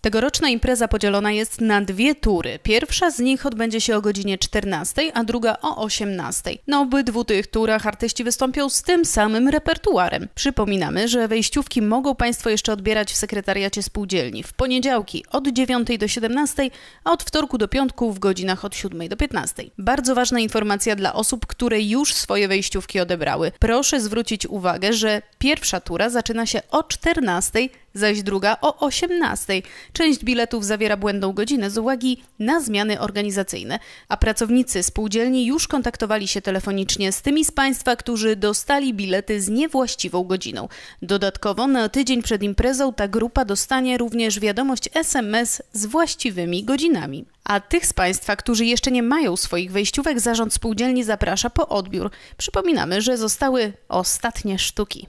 Tegoroczna impreza podzielona jest na dwie tury. Pierwsza z nich odbędzie się o godzinie 14, a druga o 18. Na obydwu tych turach artyści wystąpią z tym samym repertuarem. Przypominamy, że wejściówki mogą Państwo jeszcze odbierać w sekretariacie spółdzielni w poniedziałki od 9 do 17, a od wtorku do piątku w godzinach od 7 do 15. Bardzo ważna informacja dla osób, które już swoje wejściówki odebrały. Proszę zwrócić uwagę, że pierwsza tura zaczyna się o 14 zaś druga o 18. Część biletów zawiera błędną godzinę z uwagi na zmiany organizacyjne, a pracownicy spółdzielni już kontaktowali się telefonicznie z tymi z Państwa, którzy dostali bilety z niewłaściwą godziną. Dodatkowo na tydzień przed imprezą ta grupa dostanie również wiadomość SMS z właściwymi godzinami. A tych z Państwa, którzy jeszcze nie mają swoich wejściówek, zarząd spółdzielni zaprasza po odbiór. Przypominamy, że zostały ostatnie sztuki.